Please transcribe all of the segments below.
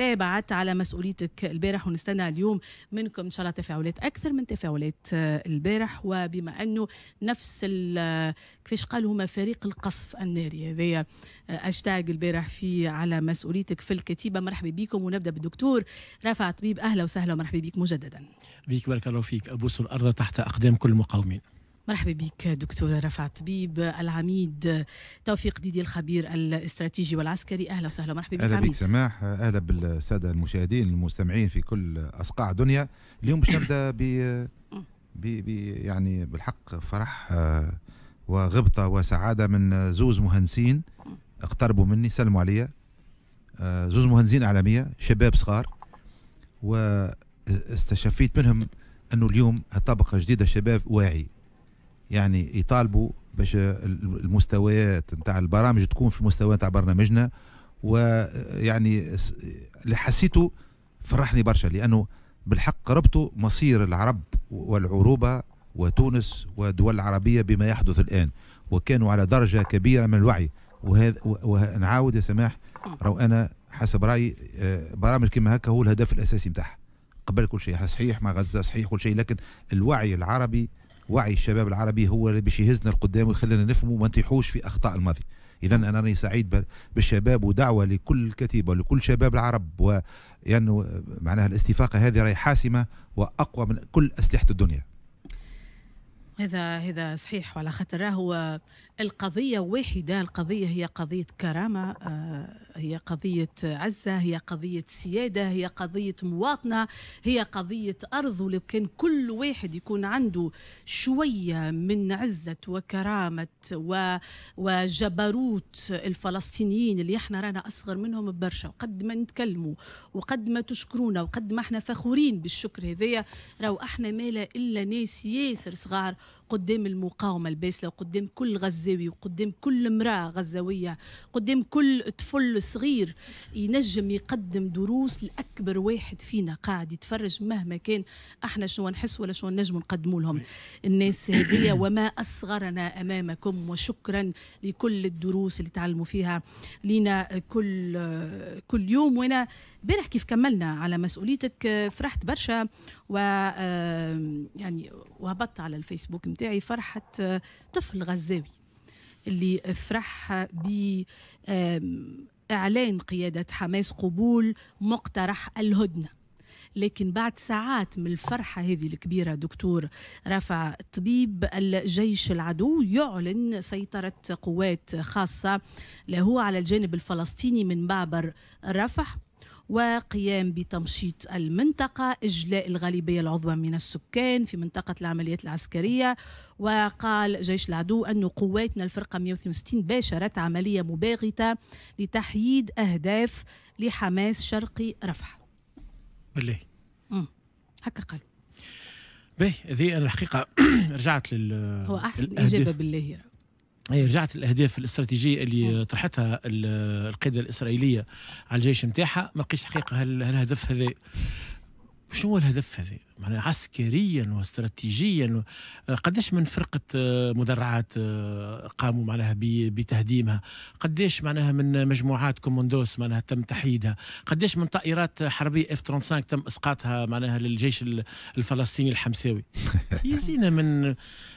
تابعت على مسؤوليتك البارح ونستنى اليوم منكم ان شاء الله تفاعلات اكثر من تفاعلات آه، البارح وبما انه نفس آه، كيفاش قالوا هما فريق القصف الناري هذايا آه، اشتاق البارح في على مسؤوليتك في الكتيبه مرحبا بكم ونبدا بالدكتور رافع طبيب اهلا وسهلا ومرحبا بك مجددا بيك بارك الله فيك ابوس الارض تحت اقدام كل المقاومين مرحبا بك دكتور رفعت طبيب العميد توفيق ديدي الخبير الاستراتيجي والعسكري أهلا وسهلا مرحبا بك أهلا بك سماح أهلا بالسادة المشاهدين المستمعين في كل أصقاع دنيا اليوم باش نبدأ ب يعني بالحق فرح آه، وغبطة وسعادة من زوز مهندسين اقتربوا مني سلموا عليا آه، زوز مهندسين اعلاميه شباب صغار واستشفيت منهم أنه اليوم طبقة جديدة شباب واعي يعني يطالبوا باش المستويات نتاع البرامج تكون في المستوى نتاع برنامجنا ويعني اللي حسيته فرحني برشا لانه بالحق ربطوا مصير العرب والعروبه وتونس والدول العربيه بما يحدث الان وكانوا على درجه كبيره من الوعي وهذا ونعاود يا سماح رو انا حسب رايي آه، برامج كما هكا هو الهدف الاساسي نتاعها قبل كل شيء صحيح مع غزه صحيح كل شيء لكن الوعي العربي وعي الشباب العربي هو اللي باش يهزنا لقدام ويخلينا نفهموا وما نطيحوش في اخطاء الماضي اذا انا راني سعيد بالشباب ودعوه لكل كتيبه ولكل شباب العرب و يعني معناها الاستفاقه هذه راهي حاسمه واقوى من كل اسلحه الدنيا هذا هذا صحيح وعلى خاطر هو القضيه واحده القضيه هي قضيه كرامه آه هي قضية عزة هي قضية سيادة هي قضية مواطنة هي قضية أرض ولو كان كل واحد يكون عنده شوية من عزة وكرامة و... وجبروت الفلسطينيين اللي احنا رانا أصغر منهم برشا وقد ما نتكلموا وقد ما تشكرونا وقد ما احنا فخورين بالشكر هذايا راهو احنا مالا إلا ناس ياسر صغار قدام المقاومة الباسلة وقدام كل غزاوي وقدام كل امرأة غزاوية قدام كل طفل صغير ينجم يقدم دروس لأكبر واحد فينا قاعد يتفرج مهما كان احنا شنو نحس ولا شنو نجم نقدموا لهم الناس هذيا وما أصغرنا أمامكم وشكرا لكل الدروس اللي تعلموا فيها لينا كل كل يوم وانا امبارح كيف كملنا على مسؤوليتك آه، فرحت برشا و آه، يعني وهبطت على الفيسبوك نتاعي فرحة آه، طفل غزاوي اللي فرح ب اعلان قياده حماس قبول مقترح الهدنه لكن بعد ساعات من الفرحة هذه الكبيرة دكتور رفع طبيب الجيش العدو يعلن سيطرة قوات خاصة له على الجانب الفلسطيني من بعبر رفح وقيام بتمشيط المنطقة إجلاء الغالبية العظمى من السكان في منطقة العمليات العسكرية وقال جيش العدو أن قواتنا الفرقة 162 باشرت عملية مباغتة لتحييد أهداف لحماس شرقي رفح بالله هكا قال به هذه انا الحقيقه رجعت لل هو احسن اجابه بالله هي إيه، رجعت الاهداف الاستراتيجيه اللي طرحتها القياده الاسرائيليه على الجيش نتاعها ما لقيتش حقيقه هالهدف هذا شنو هو الهدف هذا معناها عسكريا واستراتيجيا آه، قداش من فرقة آه، مدرعات آه، قاموا معناها بتهديمها قداش معناها من مجموعات كوموندوس معناها تم تحييدها قداش من طائرات حربية اف 35 تم اسقاطها معناها للجيش الفلسطيني الحمساوي يزينا من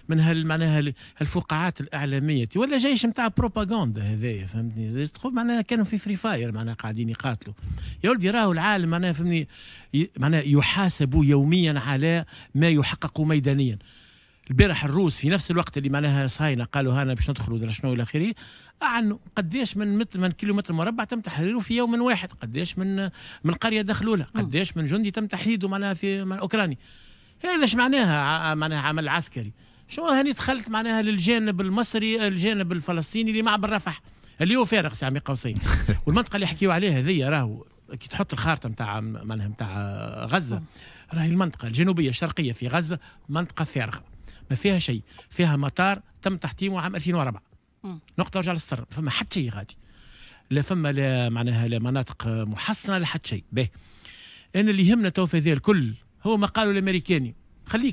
من هال معناها هالفقاعات الاعلامية ولا جيش نتاع بروباغندا هذايا فهمتني تقول معناها كانوا في فري فاير معناها قاعدين يقاتلوا يا ولدي راهو العالم معناها فهمني معناها يحاسب يوميا على ما يحقق ميدانيا البارح الروس في نفس الوقت اللي معناها صاينه قالوا هانا باش ندخلوا شنو الى اخره عن قديش من متر من كيلومتر مربع تم تحريره في يوم واحد قديش من من قريه دخلوا لها قديش من جندي تم تحديده معناها في اوكرانيا اوكراني هذا اش معناها معناها عمل عسكري شنو هاني دخلت معناها للجانب المصري الجانب الفلسطيني اللي مع رفح اللي هو فارغ سامي قوسين والمنطقه اللي يحكيوا عليها هذه راهو كي تحط الخارطه نتاع معناها نتاع غزه راهي المنطقه الجنوبيه الشرقيه في غزه منطقه فارغه ما فيها شيء فيها مطار تم تحطيمه عام 2004 نقطه رجع للسر فما حد شيء غادي لا فما لا معناها لا مناطق محصنه لا حد شيء باهي انا اللي يهمنا تو في هذا الكل هو ما قالوا الامريكاني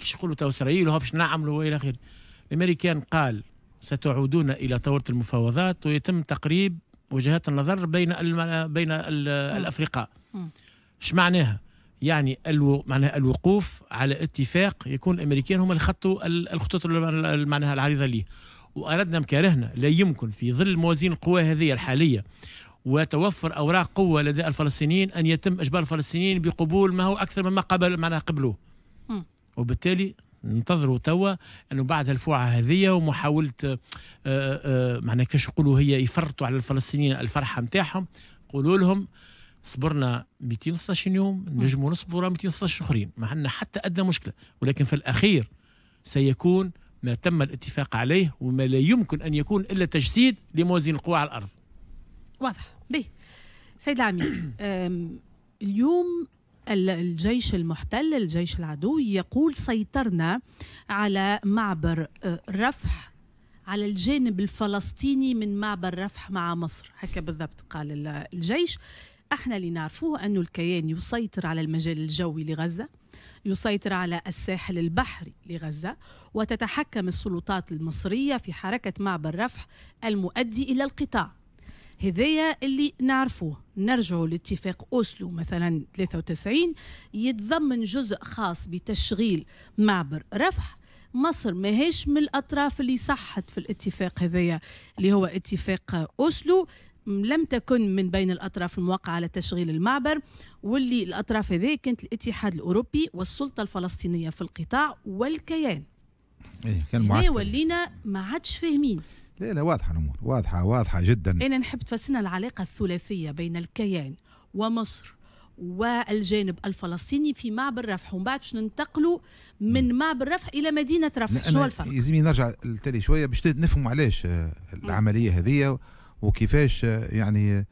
شو يقولوا تو اسرائيل باش نعملوا والى اخره الامريكان قال ستعودون الى طاوله المفاوضات ويتم تقريب وجهات النظر بين الـ بين الافرقاء ايش معناها يعني الو... معناها الوقوف على اتفاق يكون الامريكان هم اللي خطوا الخطوط معناها العريضه ليه واردنا مكارهنا لا يمكن في ظل موازين القوى هذه الحاليه وتوفر اوراق قوه لدى الفلسطينيين ان يتم اجبار الفلسطينيين بقبول ما هو اكثر مما قبل معناها قبلوه وبالتالي ننتظروا توا انه بعد الفوعه هذه ومحاوله معناها كيفاش نقولوا هي يفرطوا على الفلسطينيين الفرحه نتاعهم قولوا لهم صبرنا 216 يوم نجموا نصبروا 216 اخرين ما عندنا حتى ادنى مشكله ولكن في الاخير سيكون ما تم الاتفاق عليه وما لا يمكن ان يكون الا تجسيد لموازين القوى على الارض. واضح به سيد العميد اليوم الجيش المحتل الجيش العدو يقول سيطرنا على معبر آه، رفح على الجانب الفلسطيني من معبر رفح مع مصر هكا بالضبط قال الجيش احنا اللي نعرفوه أن الكيان يسيطر على المجال الجوي لغزه يسيطر على الساحل البحري لغزه وتتحكم السلطات المصريه في حركه معبر رفح المؤدي الى القطاع هذايا اللي نعرفوه نرجع لاتفاق أوسلو مثلا 93 يتضمن جزء خاص بتشغيل معبر رفح مصر ماهيش من الأطراف اللي صحت في الاتفاق هذايا اللي هو اتفاق أوسلو لم تكن من بين الأطراف الموقعة على تشغيل المعبر واللي الأطراف هذه كانت الاتحاد الأوروبي والسلطة الفلسطينية في القطاع والكيان إيه كان معسكر ولينا ما عادش فاهمين لا لا واضحة الأمور واضحة واضحة جدا أنا نحب تفسرنا العلاقة الثلاثية بين الكيان ومصر والجانب الفلسطيني في معبر رفح ومن بعد ننتقلوا من معبر رفح الى مدينه رفح شو الفرق؟ يلزمني نرجع للتالي شويه باش نفهموا علاش العمليه هذه وكيفاش آه، يعني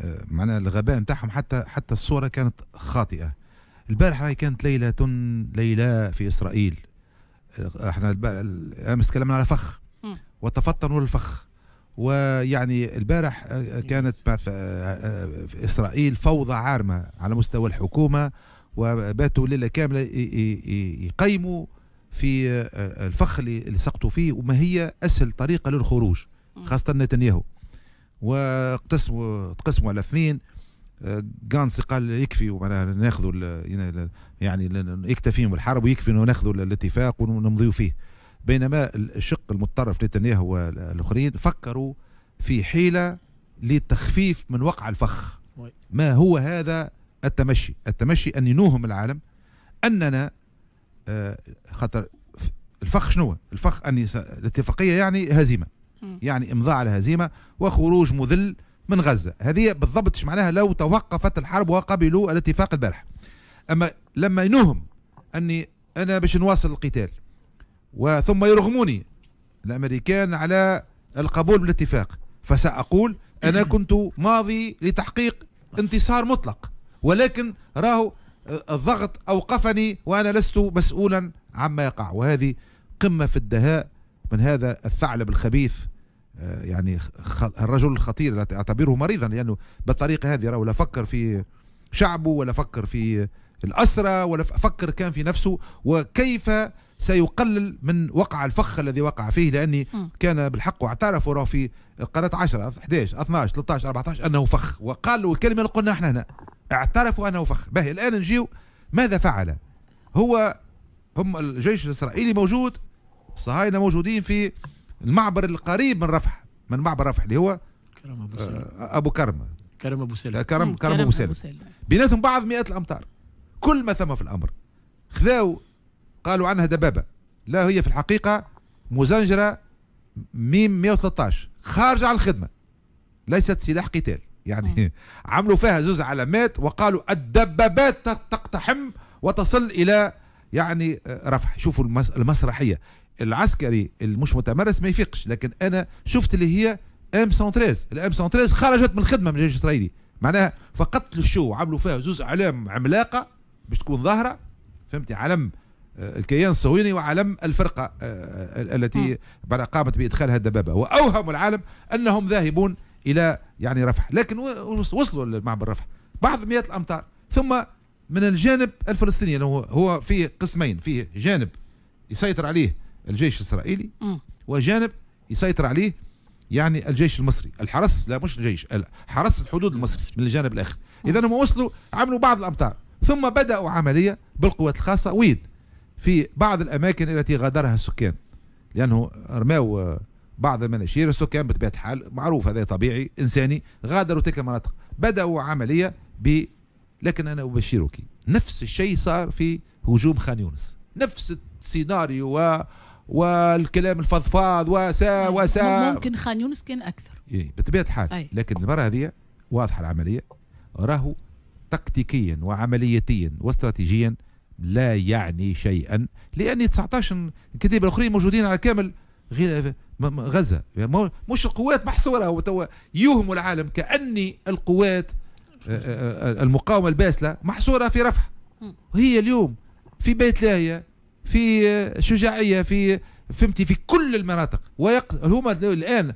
آه، معناها الغباء نتاعهم حتى حتى الصوره كانت خاطئه البارح راهي كانت ليله ليله في اسرائيل آه، احنا امس تكلمنا على فخ وتفطنوا للفخ ويعني البارح كانت في اسرائيل فوضى عارمه على مستوى الحكومه وباتوا ليله كامله يقيموا في الفخ اللي سقطوا فيه وما هي اسهل طريقه للخروج خاصه نتنياهو وقسموا تقسموا على اثنين آه، جانس قال يكفي ومعناها ناخذوا يعني يكتفيهم الحرب ويكفي انه ناخذوا الاتفاق ونمضيوا فيه بينما الشق المتطرف نتنياهو والاخرين فكروا في حيله للتخفيف من وقع الفخ ما هو هذا التمشي التمشي ان ينوهم العالم اننا آه، خاطر الفخ شنو الفخ ان الاتفاقيه يعني هزيمه يعني إمضاء على هزيمة وخروج مذل من غزة هذه بالضبط معناها لو توقفت الحرب وقبلوا الاتفاق البارح أما لما ينوهم أني أنا باش نواصل القتال وثم يرغموني الأمريكان على القبول بالاتفاق فسأقول أنا كنت ماضي لتحقيق انتصار مطلق ولكن راهو الضغط أوقفني وأنا لست مسؤولا عما يقع وهذه قمة في الدهاء من هذا الثعلب الخبيث آه، يعني الرجل الخطير اعتبره مريضا لانه بالطريقه هذه راهو لا فكر في شعبه ولا فكر في الاسرى ولا فكر كان في نفسه وكيف سيقلل من وقع الفخ الذي وقع فيه لاني كان بالحق واعترف وراه في القناه 10 11 12 13 14 انه فخ وقالوا الكلمه اللي قلنا احنا هنا اعترفوا انه فخ باهي الان نجيو ماذا فعل هو هم الجيش الاسرائيلي موجود الصهاينه موجودين في المعبر القريب من رفح من معبر رفح اللي هو كرم ابو سالم آه، ابو كرمه كرم ابو سالم كرم كرم ابو سالم آه، بيناتهم بعض مئات الامتار كل ما ثم في الامر خذاو قالوا عنها دبابه لا هي في الحقيقه مزنجره ميم 113 خارجه عن الخدمه ليست سلاح قتال يعني عملوا فيها زوز علامات وقالوا الدبابات تقتحم وتصل الى يعني آه، رفح شوفوا المسرحيه العسكري المش متمرس ما يفيقش لكن انا شفت اللي هي ام 113 الام 113 خرجت من الخدمه من الجيش الاسرائيلي معناها فقط للشو عملوا فيها زوز اعلام عملاقه باش تكون ظاهره فهمتي علم آه، الكيان الصهيوني وعلم الفرقه آه، آه، التي نعم. قامت بادخالها الدبابه واوهموا العالم انهم ذاهبون الى يعني رفح لكن وصلوا لمعبر رفح بعض مئات الامتار ثم من الجانب الفلسطيني هو هو فيه قسمين فيه جانب يسيطر عليه الجيش الإسرائيلي وجانب يسيطر عليه يعني الجيش المصري الحرس لا مش الجيش حرس الحدود المصري من الجانب الآخر إذا هم وصلوا عملوا بعض الأمتار ثم بدأوا عملية بالقوات الخاصة وين في بعض الأماكن التي غادرها السكان لأنه رموا بعض المناشير السكان بطبيعة الحال معروف هذا طبيعي إنساني غادروا تلك المناطق بدأوا عملية ب لكن أنا أبشرك نفس الشيء صار في هجوم خان يونس نفس السيناريو والكلام الفضفاض وسا وسا ممكن خان يونس كان اكثر اي بطبيعه الحال أي. لكن المره هذه واضحه العمليه راهو تكتيكيا وعملياتيا واستراتيجيا لا يعني شيئا لان 19 كتيب الاخرين موجودين على كامل غير غزه مش القوات محصوره توا يوهموا العالم كاني القوات آه، آه، آه، المقاومه الباسله محصوره في رفح وهي اليوم في بيت لاهيه في شجاعيه في فهمتي في كل المناطق ويق... هما الان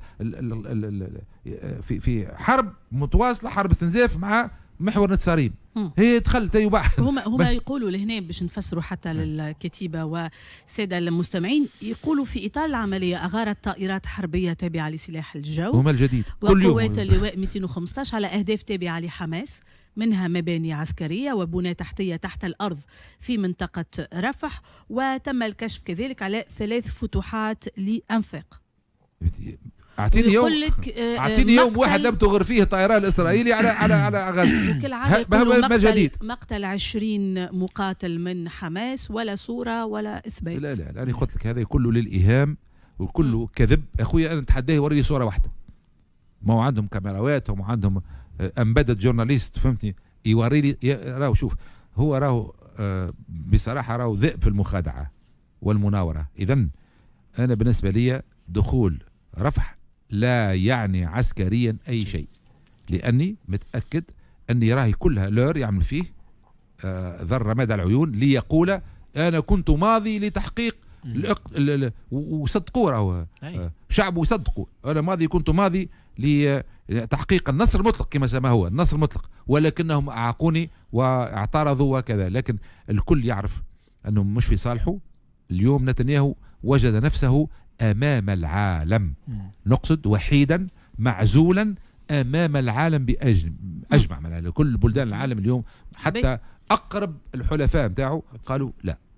في في حرب متواصله حرب استنزاف مع محور نتصاريم هي دخل تي هما هما يقولوا لهنا باش نفسروا حتى نعم. للكتيبه والساده المستمعين يقولوا في اطار العمليه اغارت طائرات حربيه تابعه لسلاح الجو هما الجديد وقوات اللواء 215 على اهداف تابعه لحماس منها مباني عسكرية وبنى تحتية تحت الأرض في منطقة رفح وتم الكشف كذلك على ثلاث فتوحات لأنفاق اعطيني يوم آه، اعطيني يوم واحد لم تغر فيه الطيران الاسرائيلي على على على غزه وكالعاده ما جديد مقتل 20 مقاتل من حماس ولا صوره ولا اثبات لا لا لا انا قلت لك هذا كله للايهام وكله كذب اخويا انا نتحداه يوريني صوره واحده ما هو عندهم كاميرات وما عندهم امبدد آه، جورناليست فهمتني يوري لي راهو شوف هو راهو آه، بصراحه راهو ذئب في المخادعه والمناوره اذا انا بالنسبه لي دخول رفح لا يعني عسكريا اي شيء لاني متاكد اني راهي كلها لور يعمل فيه آه، ذر مدى العيون ليقول انا كنت ماضي لتحقيق وصدقوا راهو شعب وصدقوا انا ماضي كنت ماضي تحقيق النصر المطلق كما سماه النصر المطلق ولكنهم أعاقوني واعترضوا وكذا لكن الكل يعرف أنه مش في صالحه اليوم نتنياهو وجد نفسه أمام العالم نقصد وحيدا معزولا امام العالم باجمع معناها كل بلدان العالم اليوم حتى اقرب الحلفاء نتاعو قالوا لا